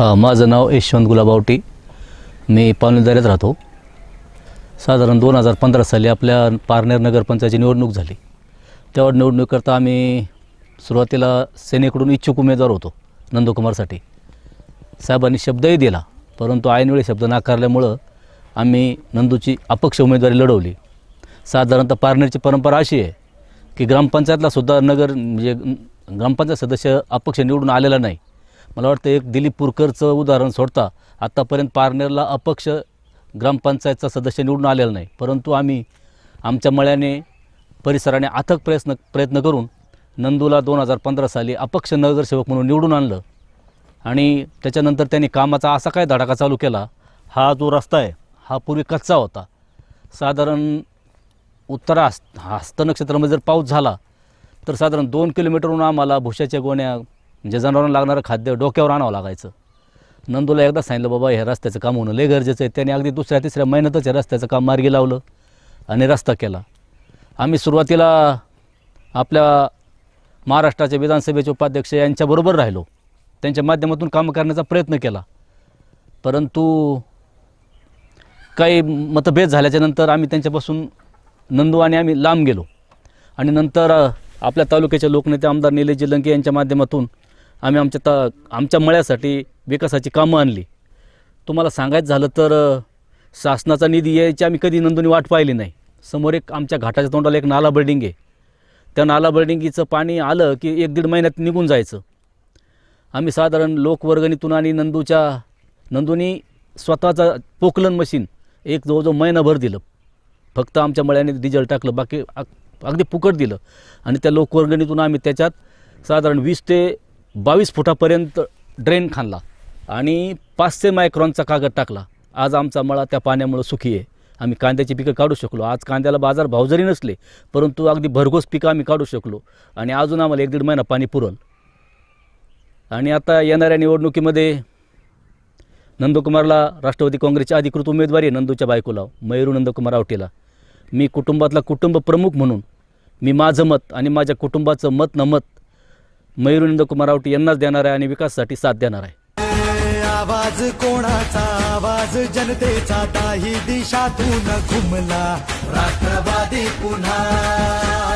हां माझं नाव यशवंत गुलाबावटी मी पावनेदाऱ्यात राहतो साधारण दोन हजार पंधरा साली आपल्या पारनेर नगरपंचायतची निवडणूक झाली तेव्हा निवडणूक आम्ही सुरुवातीला सेनेकडून इच्छुक उमेदवार होतो नंदुकुमारसाठी साहेबांनी शब्दही दिला परंतु ऐनवेळी शब्द नाकारल्यामुळं आम्ही नंदूची अपक्ष उमेदवारी लढवली साधारणतः पारनेरची परंपरा अशी आहे की ग्रामपंचायतला सुद्धा नगर म्हणजे ग्रामपंचायत सदस्य अपक्ष निवडून आलेला नाही मला वाटतं एक दिलीप पुरकरचं उदाहरण सोडता आत्तापर्यंत पारनेरला अपक्ष ग्रामपंचायतचा सदस्य निवडून आलेला नाही परंतु आम्ही आमच्या मळ्याने परिसराने अथक प्रयत्न प्रयत्न करून नंदूला दोन हजार पंधरा साली अपक्ष नगरसेवक म्हणून निवडून आणलं आणि त्याच्यानंतर त्यांनी कामाचा असा काय धडाका चालू केला हा जो रस्ता आहे हा पूर्वी कच्चा होता साधारण उत्तरा हस्त नक्षत्रामध्ये जर पाऊस झाला तर साधारण दोन किलोमीटरहून आम्हाला भुशाच्या गोण्या म्हणजे जनावरांना लागणारं खाद्य डोक्यावर आणावं लागायचं नंदूला एकदा सांगितलं बाबा हे रस्त्याचं काम होणं लय गरजेचं आहे त्याने अगदी दुसऱ्या तिसऱ्या महिन्यातच हे रस्त्याचं काम मार्गी लावलं आणि रस्ता केला आम्ही सुरुवातीला आपल्या महाराष्ट्राचे विधानसभेचे उपाध्यक्ष यांच्याबरोबर राहिलो त्यांच्या माध्यमातून कामं करण्याचा प्रयत्न केला परंतु काही मतभेद झाल्याच्या नंतर आम्ही त्यांच्यापासून नंदू आणि आम्ही लांब गेलो आणि नंतर आपल्या तालुक्याचे लोकनेते आमदार निलेश जिलंके यांच्या माध्यमातून आम्ही आमच्या ता आमच्या मळ्यासाठी विकासाची कामं आणली तुम्हाला सांगायचं झालं तर शासनाचा निधी यायची आम्ही कधी नंदुनी वाट पाहिली नाही समोर एक आमच्या घाटाच्या तोंडाला एक नाला बिल्डिंग आहे त्या नाला बिल्डिंगीचं पाणी आलं की एक दीड महिन्यात निघून जायचं आम्ही साधारण लोकवर्गणीतून आणि नंदूच्या नंदूनी स्वतःचा पोकलन मशीन एक जवळजवळ महिनाभर दिलं फक्त आमच्या मळ्याने डिझेल टाकलं बाकी अगदी फुकट दिलं आणि त्या लोकवर्गणीतून आम्ही त्याच्यात साधारण वीस ते बावीस फुटापर्यंत ड्रेन खाणला आणि पाचशे मायक्रॉनचा कागद टाकला आज आमचा मळा त्या पाण्यामुळं सुखी आहे आम्ही कांद्याची पिकं काढू शकलो आज कांद्याला बाजार भाव जरी नसले परंतु अगदी भरघोस पिकं आम्ही काढू शकलो आणि अजून आम्हाला एक दीड महिना पाणी पुरल आणि आता येणाऱ्या निवडणुकीमध्ये नंदकुमारला राष्ट्रवादी काँग्रेसची अधिकृत उमेदवारी आहे नंदूच्या बायकोला मयुरू नंदकुमार आवटेला मी कुटुंबातला कुटुंब प्रमुख म्हणून मी माझं मत आणि माझ्या कुटुंबाचं मत नमत कुमार कुमारावटी यांनाच देणार आहे आणि विकासासाठी साथ देणार आहे आवाज कोणाचा आवाज जनतेचा दिशातून घुमला राष्ट्रवादी पुन्हा